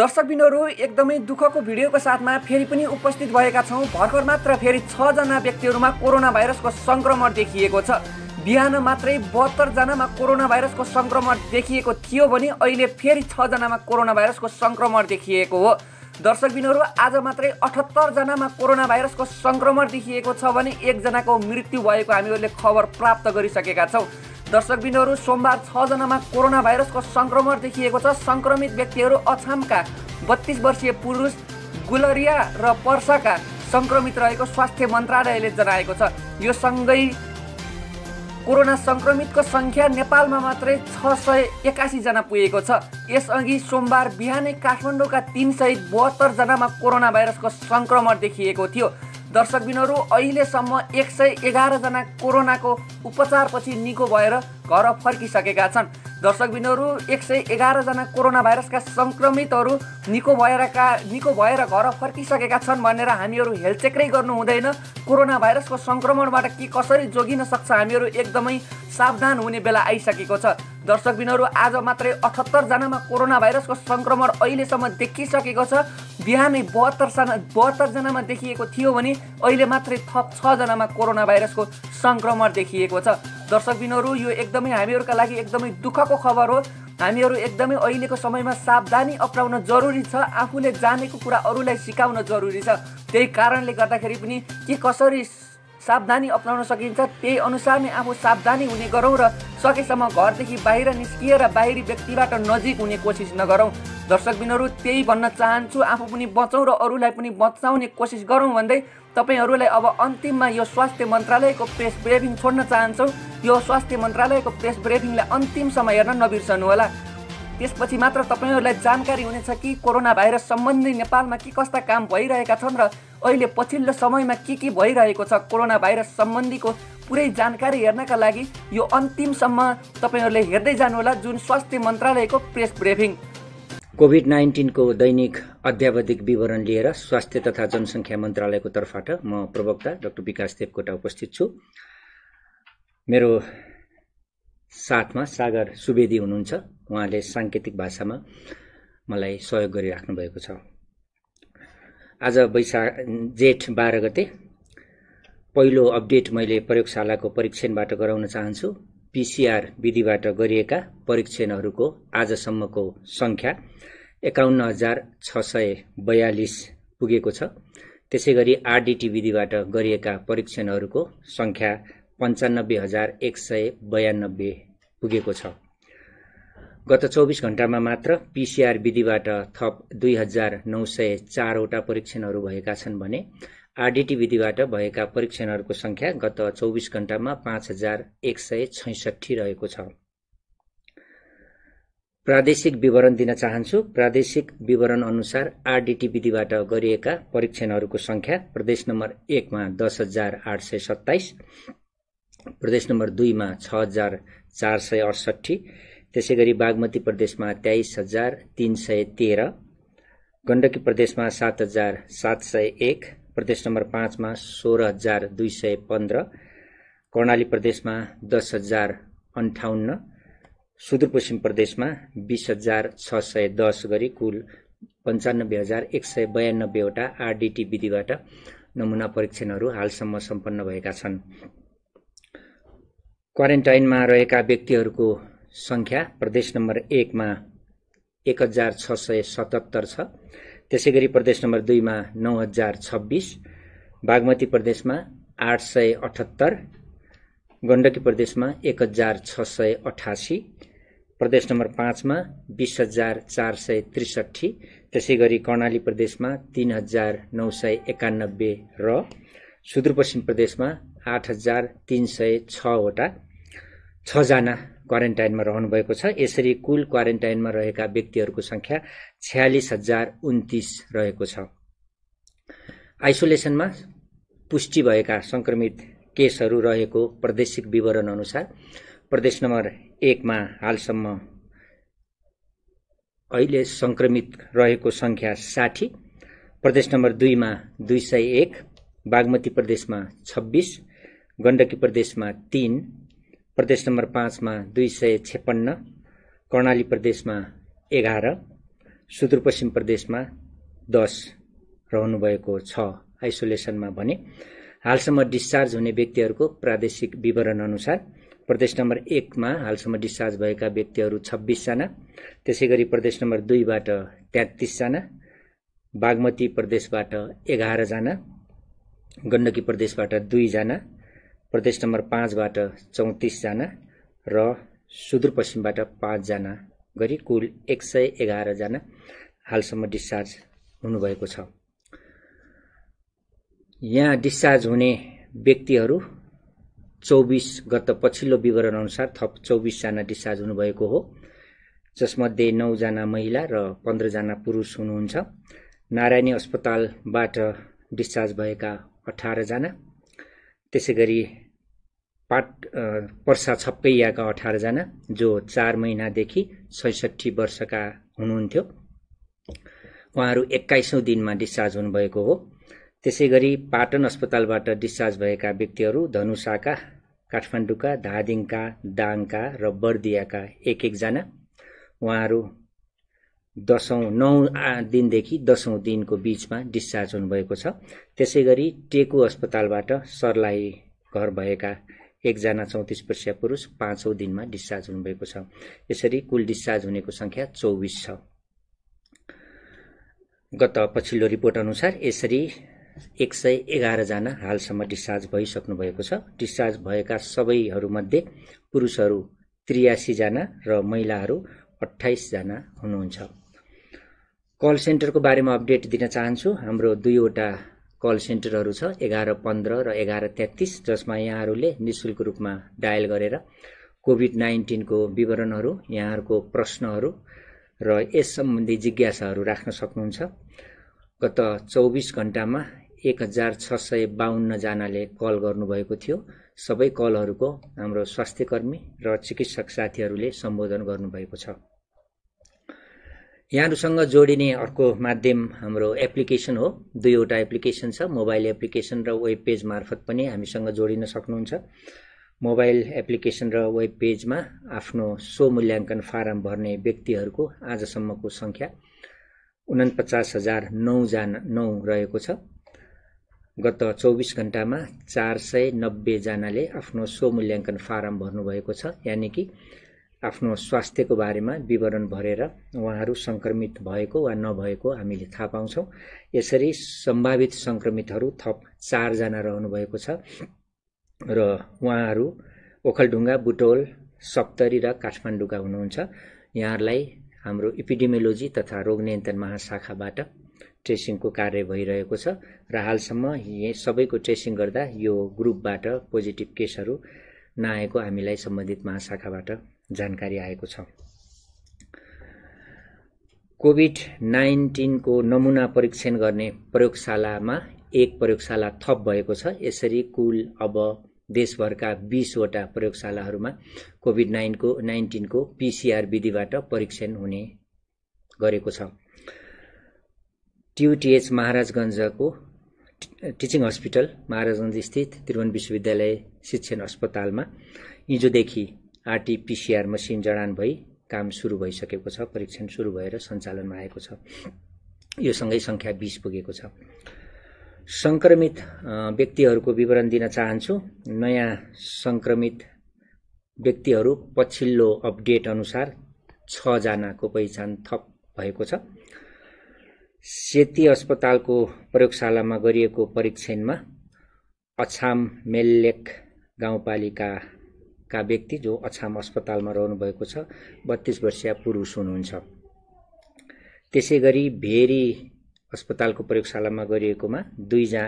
दर्शकबिनहरू एकदमै दुःखको भिडियोको साथमा फेरि पनि उपस्थित भएका छौँ भर्खर मात्र फेरि छजना व्यक्तिहरूमा कोरोना भाइरसको सङ्क्रमण देखिएको छ बिहान मात्रै बहत्तरजनामा कोरोना भाइरसको सङ्क्रमण देखिएको थियो भने अहिले फेरि छजनामा कोरोना भाइरसको सङ्क्रमण देखिएको हो दर्शकबिनहरू आज मात्रै अठहत्तरजनामा कोरोना भाइरसको सङ्क्रमण देखिएको छ भने एकजनाको मृत्यु भएको हामीहरूले खबर प्राप्त गरिसकेका छौँ दर्शकबिन्दुहरू सोमबार छजनामा कोरोना भाइरसको सङ्क्रमण देखिएको छ सङ्क्रमित व्यक्तिहरू अछामका बत्तिस वर्षीय पुरुष गुलरिया र पर्साका सङ्क्रमित रहेको स्वास्थ्य मन्त्रालयले जनाएको छ यो सँगै कोरोना सङ्क्रमितको सङ्ख्या नेपालमा मात्रै छ सय एकासीजना पुगेको छ यसअघि सोमबार बिहानै काठमाडौँका तिन सय बहत्तरजनामा कोरोना भाइरसको सङ्क्रमण देखिएको थियो दर्शकबिनहरू अहिलेसम्म एक सय एघारजना कोरोनाको उपचारपछि निको भएर घर फर्किसकेका छन् दर्शकबिनहरू एक सय एघारजना कोरोना भाइरसका सङ्क्रमितहरू निको भएरका निको भएर घर फर्किसकेका छन् भनेर हामीहरू हेल्थचेकै गर्नु हुँदैन कोरोना भाइरसको सङ्क्रमणबाट के कसरी जोगिन सक्छ हामीहरू एकदमै सावधान हुने बेला आइसकेको छ दर्शकबिनहरू आज मात्रै अठहत्तरजनामा कोरोना भाइरसको सङ्क्रमण अहिलेसम्म देखिसकेको छ बिहानै बहत्तरजना बहत्तरजनामा देखिएको थियो भने अहिले मात्रै थप छजनामा कोरोना भाइरसको सङ्क्रमण देखिएको छ दर्शकबिनहरू यो एकदमै हामीहरूका लागि एकदमै दुःखको खबर हो हामीहरू एकदमै अहिलेको समयमा सावधानी अप्नाउन जरुरी छ आफूले जानेको कुरा अरूलाई सिकाउन जरुरी छ त्यही कारणले गर्दाखेरि पनि के कसरी सावधानी अप्नाउन सकिन्छ त्यही अनुसार नै आफू सावधानी हुने गरौँ र सकेसम्म घरदेखि बाहिर निस्किएर बाहिरी व्यक्तिबाट नजिक हुने कोसिस नगरौँ दर्शकबिनहरू त्यही भन्न चाहन्छु आफू पनि बचौँ र अरूलाई पनि बचाउने कोसिस गरौँ भन्दै तपाईँहरूलाई अब अन्तिममा यो स्वास्थ्य मन्त्रालयको प्रेस ब्रेफिङ छोड्न चाहन्छौँ यो स्वास्थ्य मन्त्रालयको प्रेस ब्रेफिङलाई अन्तिमसम्म हेर्न नबिर्सनु होला त्यसपछि मात्र तपाईँहरूलाई जानकारी हुनेछ कि कोरोना भाइरस सम्बन्धी नेपालमा के कस्ता काम भइरहेका छन् र अहिले पछिल्लो समयमा के के भइरहेको छ कोरोना भाइरस सम्बन्धीको पुरै जानकारी हेर्नका लागि यो अन्तिमसम्म तपाईँहरूले हेर्दै जानुहोला जुन स्वास्थ्य मन्त्रालयको प्रेस ब्रिफिङ कोभिड नाइन्टिनको दैनिक अध्यावधिक विवरण लिएर स्वास्थ्य तथा जनसङ्ख्या मन्त्रालयको तर्फबाट म प्रवक्ता डाक्टर विकास देवकोटा उपस्थित छु मेरो साथमा सागर सुवेदी हुनुहुन्छ उहाँले साङ्केतिक भाषामा मलाई सहयोग गरिराख्नु भएको छ आज वैशाख जेठ बाह्र गते पहिलो अपडेट मैले प्रयोगशालाको परीक्षणबाट गराउन चाहन्छु पिसिआर विधिबाट गरिएका परीक्षणहरूको आजसम्मको सङ्ख्या एकाउन्न हजार छ सय बयालिस पुगेको छ त्यसै गरी आरडिटी विधिबाट गरिएका परीक्षणहरूको सङ्ख्या पन्चानब्बे हजार एक सय बयानब्बे पुगेको छ गत चौबिस घण्टामा मात्र पीसीआर विधिबाट थप दुई हजार नौ सय चारवटा परीक्षणहरू भएका छन् भने आरडीटी विधिबाट भएका परीक्षणहरूको संख्या गत चौबिस घण्टामा पाँच हजार एक सय छैसठी रहेको छ प्रादेशिक विवरण दिन चाहन्छु प्रादेशिक विवरण अनुसार आरडीटी विधिबाट गरिएका परीक्षणहरूको संख्या प्रदेश नम्बर एकमा दस हजार आठ सय सत्ताइस प्रदेश नम्बर दुईमा छ हजार चार सय अडसट्ठी त्यसै गरी बागमती प्रदेशमा तेइस हजार तिन सय तेह्र गण्डकी प्रदेशमा सात हजार सात सय एक प्रदेश नम्बर पाँचमा सोह्र हजार दुई सय पन्ध्र कर्णाली प्रदेशमा दस हजार अन्ठाउन्न सुदूरपश्चिम प्रदेशमा बिस हजार छ सय दस गरी कुल पन्चानब्बे हजार एक सय बयानब्बेवटा आरडिटी विधिबाट नमुना परीक्षणहरू हालसम्म सम्पन्न भएका छन् क्वारेन्टाइनमा रहेका व्यक्तिहरूको सङ्ख्या प्रदेश नम्बर एकमा एक हजार छ सय सतहत्तर छ त्यसै गरी प्रदेश नम्बर दुईमा नौ हजार छब्बिस बागमती प्रदेशमा आठ सय अठहत्तर गण्डकी प्रदेशमा एक हजार छ सय अठासी प्रदेश नम्बर पाँचमा बिस हजार चार सय त्रिसठी त्यसै गरी कर्णाली प्रदेशमा तिन हजार नौ सय एकानब्बे र सुदूरपश्चिम प्रदेशमा आठ हजार तिन सय छवटा छजना क्वारेन्टाइनमा रहनुभएको छ यसरी कुल क्वारेन्टाइनमा रहेका व्यक्तिहरूको संख्या छ्यालिस हजार उन्तिस रहेको छ आइसोलेसनमा पुष्टि भएका संक्रमित केसहरू रहेको प्रदेशिक विवरण अनुसार प्रदेश नम्बर एकमा हालसम्म अहिले संक्रमित रहेको संख्या साठी प्रदेश नम्बर दुईमा दुई सय एक बागमती प्रदेशमा छब्बिस गण्डकी प्रदेशमा तिन प्रदेश नम्बर पाँचमा दुई सय छेपन्न कर्णाली प्रदेशमा एघार सुदूरपश्चिम प्रदेशमा दस रहनुभएको छ आइसोलेसनमा भने हालसम्म डिस्चार्ज हुने व्यक्तिहरूको प्रादेशिक विवरण अनुसार प्रदेश नम्बर एकमा हालसम्म डिस्चार्ज भएका व्यक्तिहरू छब्बिसजना त्यसै गरी प्रदेश नम्बर दुईबाट तेत्तिसजना बागमती प्रदेशबाट एघारजना गण्डकी प्रदेशबाट दुईजना प्रदेश नम्बर पाँचबाट चौतिसजना र सुदूरपश्चिमबाट पाँचजना गरी कुल एक सय एघारजना हालसम्म डिस्चार्ज हुनुभएको छ यहाँ डिस्चार्ज हुने व्यक्तिहरू चौबिस गत पछिल्लो विवरण अनुसार थप चौबिसजना डिस्चार्ज हुनुभएको हो जसमध्ये नौजना महिला र पन्ध्रजना पुरुष हुनुहुन्छ नारायणी अस्पतालबाट डिस्चार्ज भएका अठारजना त्यसै गरी पाट पर्सा छप्पैयाका अठारजना जो चार महिनादेखि छैसठी वर्षका हुनुहुन्थ्यो उहाँहरू एक्काइसौँ दिनमा डिस्चार्ज हुनुभएको हो त्यसै गरी पाटन अस्पतालबाट डिस्चार्ज भएका व्यक्तिहरू धनुषाका काठमाडौँका धादिङका दाङका र बर्दियाका एक एकजना उहाँहरू दसौँ नौ दिनदेखि दसौँ दिनको बिचमा डिस्चार्ज हुनुभएको छ त्यसै गरी टेकु अस्पतालबाट सर्लाही घर भएका एकजना चौतिस वर्षीय पुरुष पाँचौँ दिनमा डिस्चार्ज हुनुभएको छ यसरी कुल डिस्चार्ज हुनेको सङ्ख्या चौबिस छ गत पछिल्लो रिपोर्ट अनुसार यसरी एक सय एघारजना हालसम्म डिस्चार्ज भइसक्नु भएको छ डिस्चार्ज भएका सबैहरूमध्ये पुरुषहरू त्रियासीजना र महिलाहरू अठाइसजना हुनुहुन्छ कल सेन्टरको बारेमा अपडेट दिन चाहन्छु हाम्रो दुईवटा कल सेन्टरहरू छ एघार पन्ध्र र एघार तेत्तिस जसमा यहाँहरूले निशुल्क शुल्क रूपमा डायल गरेर कोभिड नाइन्टिनको विवरणहरू यहाँहरूको प्रश्नहरू र यस सम्बन्धी जिज्ञासाहरू राख्न सक्नुहुन्छ गत चौबिस घन्टामा एक हजार छ सय बाहन्नजनाले कल गर्नुभएको थियो सबै कलहरूको हाम्रो स्वास्थ्यकर्मी र चिकित्सक साथीहरूले सम्बोधन गर्नुभएको छ यहाँहरूसँग जोडिने अर्को माध्यम हाम्रो एप्लिकेसन हो दुईवटा एप्लिकेसन छ मोबाइल एप्लिकेसन र वेब पेज मार्फत पनि हामीसँग जोडिन सक्नुहुन्छ मोबाइल एप्लिकेसन र वेब पेजमा आफ्नो सो मूल्याङ्कन फारम भर्ने व्यक्तिहरूको आजसम्मको सङ्ख्या उनापचास हजार नौजना नौ रहेको छ गत चौबिस घन्टामा चार सय नब्बेजनाले आफ्नो मूल्याङ्कन फारम भर्नुभएको छ यानि कि आफ्नो स्वास्थ्यको बारेमा विवरण भरेर उहाँहरू सङ्क्रमित भएको वा नभएको हामीले थाहा पाउँछौँ यसरी सम्भावित सङ्क्रमितहरू थप चारजना रहनुभएको छ र उहाँहरू ओखलढुङ्गा बुटोल सप्तरी र काठमाडौँका हुनुहुन्छ यहाँहरूलाई हाम्रो इपिडेमियोलोजी तथा रोग नियन्त्रण महाशाखाबाट ट्रेसिङको कार्य भइरहेको छ र हालसम्म यही सबैको ट्रेसिङ गर्दा यो ग्रुपबाट पोजिटिभ केसहरू नआएको हामीलाई सम्बन्धित महाशाखाबाट जानकारी आएको छ कोभिड नाइन्टिनको नमुना परीक्षण गर्ने प्रयोगशालामा एक प्रयोगशाला थप भएको छ यसरी कुल अब देशभरका बिसवटा प्रयोगशालाहरूमा कोभिड नाइनको नाइन्टिनको पिसिआर विधिबाट परीक्षण हुने गरेको छ टियुटिएच महाराजगञ्जको टिचिङ हस्पिटल महाराजगञ्ज स्थित त्रिभुवन विश्वविद्यालय शिक्षण अस्पतालमा हिजोदेखि आरटिपिसिआर मसिन जडान भई काम सुरु भइसकेको छ परीक्षण सुरु भएर सञ्चालनमा आएको छ यो सँगै सङ्ख्या बिस पुगेको छ सङ्क्रमित व्यक्तिहरूको विवरण दिन चाहन्छु नयाँ सङ्क्रमित व्यक्तिहरू पछिल्लो अपडेट अनुसार छजनाको पहिचान थप भएको छ सेती अस्पतालको प्रयोगशालामा गरिएको परीक्षणमा अछाम मेल्लेक गाउँपालिका का व्यक्ति जो अछाम अस्पतालमा रहनुभएको छ बत्तिस वर्षीय पुरुष हुनुहुन्छ त्यसै गरी भेरी अस्पतालको प्रयोगशालामा गरिएकोमा दुईजना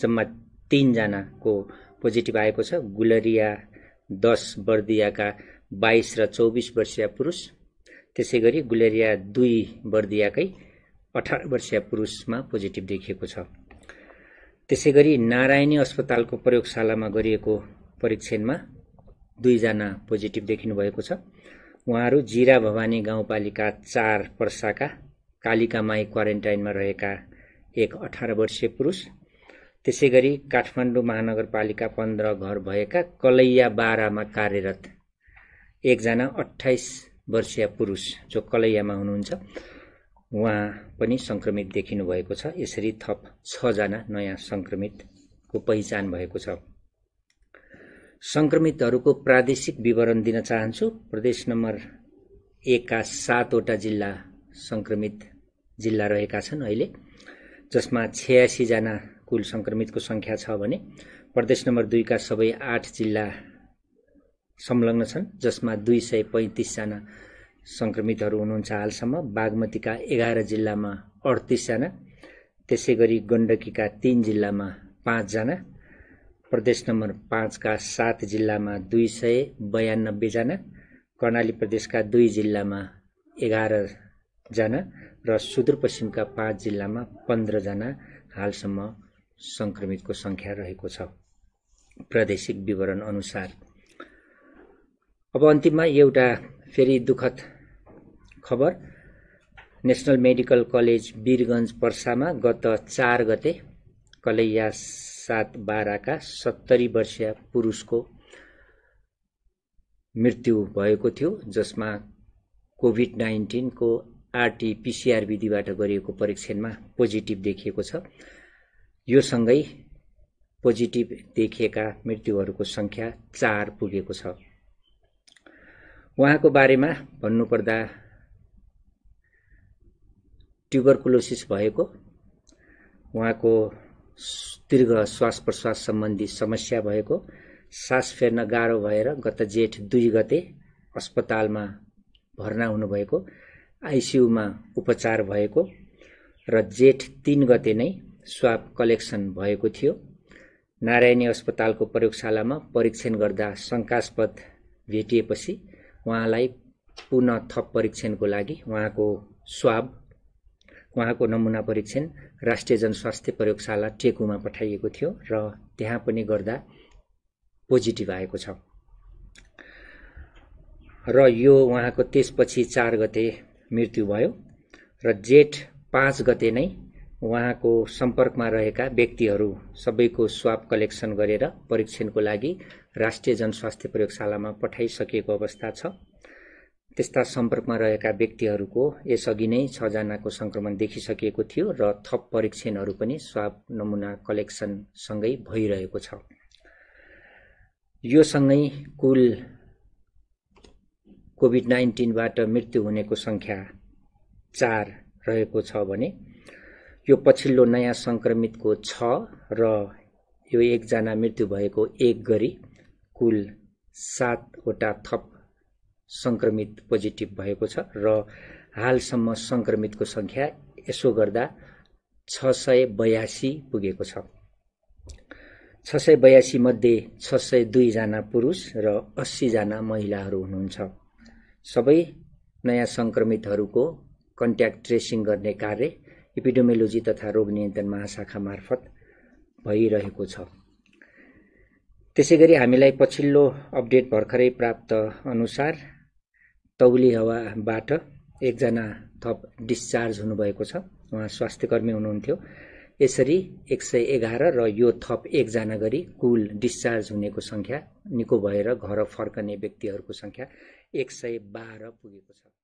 जम्मा तिनजनाको पोजिटिभ आएको छ गुलरिया दस बर्दियाका बाइस र चौबिस वर्षीय पुरुष त्यसै गरी गुलेरिया दुई बर्दियाकै अठार वर्षीय पुरुषमा पोजिटिभ देखिएको छ त्यसै गरी नारायणी अस्पतालको प्रयोगशालामा गरिएको परीक्षणमा दुईजना पोजिटिभ देखिनु भएको छ उहाँहरू जिरा भवानी गाउँपालिका चार पर्साका माई क्वारेन्टाइनमा रहेका एक अठार वर्षीय पुरुष त्यसै गरी काठमाडौँ महानगरपालिका पन्ध्र घर भएका कलैया बाह्रमा कार्यरत एकजना अठाइस वर्षीय पुरुष जो कलैयामा हुनुहुन्छ उहाँ पनि सङ्क्रमित भएको छ यसरी थप छजना नयाँ सङ्क्रमितको पहिचान भएको छ सङ्क्रमितहरूको प्रादेशिक विवरण दिन चाहन्छु प्रदेश नम्बर एकका सातवटा जिल्ला सङ्क्रमित जिल्ला रहेका छन् अहिले जसमा छयासीजना कुल सङ्क्रमितको सङ्ख्या छ भने प्रदेश नम्बर दुईका सबै आठ जिल्ला संलग्न छन् जसमा दुई सय पैँतिसजना सङ्क्रमितहरू हुनुहुन्छ हालसम्म बागमतीका एघार जिल्लामा अडतिसजना त्यसै गरी गण्डकीका तिन जिल्लामा पाँचजना प्रदेश नम्बर पाँचका सात जिल्लामा दुई सय बयानब्बेजना कर्णाली प्रदेशका दुई जिल्लामा एघारजना र सुदूरपश्चिमका पाँच जिल्लामा पन्ध्रजना हालसम्म सङ्क्रमितको सङ्ख्या रहेको छ प्रादेशिक विवरण अनुसार अब अन्तिममा एउटा फेरि दुःखद खबर नेसनल मेडिकल कलेज वीरगञ्ज पर्सामा गत चार गते कलैया सात बाह्रका सत्तरी वर्षीय पुरुषको मृत्यु भएको थियो जसमा कोभिड नाइन्टिनको आरटिपिसिआर विधिबाट गरिएको परीक्षणमा पोजिटिभ देखिएको छ यो सँगै पोजिटिभ देखिएका मृत्युहरूको सङ्ख्या चार पुगेको छ उहाँको बारेमा भन्नुपर्दा ट्युबरकुलोसिस भएको उहाँको दीर्घ श्वास प्रश्वास सम्बन्धी समस्या भएको सास फेर्न गाह्रो भएर गत जेठ दुई गते अस्पतालमा भर्ना हुनुभएको आइसियुमा उपचार भएको र जेठ तिन गते नै स्वाब कलेक्सन भएको थियो नारायणी अस्पतालको प्रयोगशालामा परीक्षण गर्दा शङ्कास्पद भेटिएपछि उहाँलाई पुनः थप परीक्षणको लागि उहाँको स्वाब उहाँको नमुना परीक्षण राष्ट्रिय जनस्वास्थ्य प्रयोगशाला टेकुमा पठाइएको थियो र त्यहाँ पनि गर्दा पोजिटिभ आएको छ र यो उहाँको त्यसपछि चार गते मृत्यु भयो र जेठ पाँच गते नै उहाँको सम्पर्कमा रहेका व्यक्तिहरू सबैको स्वाप कलेक्सन गरेर परीक्षणको लागि राष्ट्रिय जनस्वास्थ्य प्रयोगशालामा पठाइसकेको अवस्था छ त्यस्ता सम्पर्कमा रहेका व्यक्तिहरूको यसअघि नै छजनाको सङ्क्रमण देखिसकिएको थियो र थप परीक्षणहरू पनि स्वाब नमुना कलेक्सनसँगै भइरहेको छ योसँगै कुल कोभिड नाइन्टिनबाट मृत्यु हुनेको सङ्ख्या चार रहेको छ भने यो पछिल्लो नयाँ सङ्क्रमितको छ र यो एकजना मृत्यु भएको एक गरी कुल सातवटा थप संक्रमित पोजिटिभ भएको छ र हालसम्म संक्रमितको संख्या यसो गर्दा छ सय बयासी पुगेको छ छ सय बयासी मध्ये छ सय दुईजना पुरुष र अस्सीजना महिलाहरू हुनुहुन्छ सबै नयाँ सङ्क्रमितहरूको कन्ट्याक्ट ट्रेसिङ गर्ने कार्य इपिडोमियोलोजी तथा रोग नियन्त्रण महाशाखा मार्फत भइरहेको छ त्यसै गरी हामीलाई पछिल्लो अपडेट भर्खरै प्राप्त अनुसार तौली हावाबाट एकजना थप डिस्चार्ज हुनुभएको छ उहाँ स्वास्थ्यकर्मी हुनुहुन्थ्यो यसरी एक सय एघार र यो थप एकजना गरी कुल डिस्चार्ज हुनेको सङ्ख्या निको भएर घर फर्कने व्यक्तिहरूको सङ्ख्या एक सय बाह्र पुगेको छ